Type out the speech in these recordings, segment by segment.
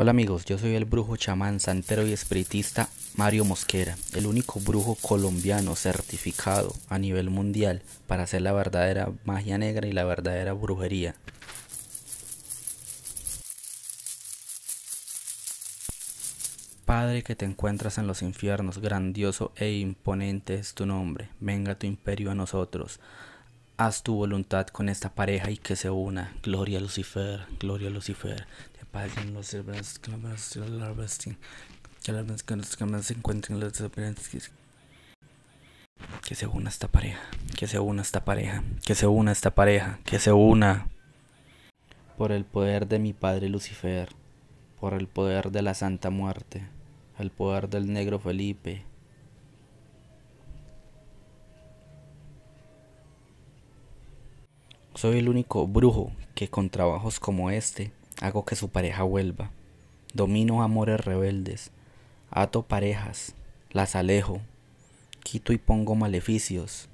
Hola amigos, yo soy el brujo chamán, santero y espiritista Mario Mosquera, el único brujo colombiano certificado a nivel mundial para hacer la verdadera magia negra y la verdadera brujería. Padre que te encuentras en los infiernos, grandioso e imponente es tu nombre, venga tu imperio a nosotros haz tu voluntad con esta pareja y que se una. Gloria a Lucifer, gloria a Lucifer. los que se encuentren los que se una esta pareja, que se una esta pareja, que se una esta pareja, que se una. Por el poder de mi padre Lucifer, por el poder de la Santa Muerte, el poder del negro Felipe, Soy el único brujo que con trabajos como este hago que su pareja vuelva. Domino amores rebeldes, ato parejas, las alejo, quito y pongo maleficios.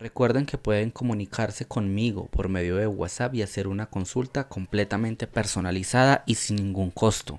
Recuerden que pueden comunicarse conmigo por medio de WhatsApp y hacer una consulta completamente personalizada y sin ningún costo.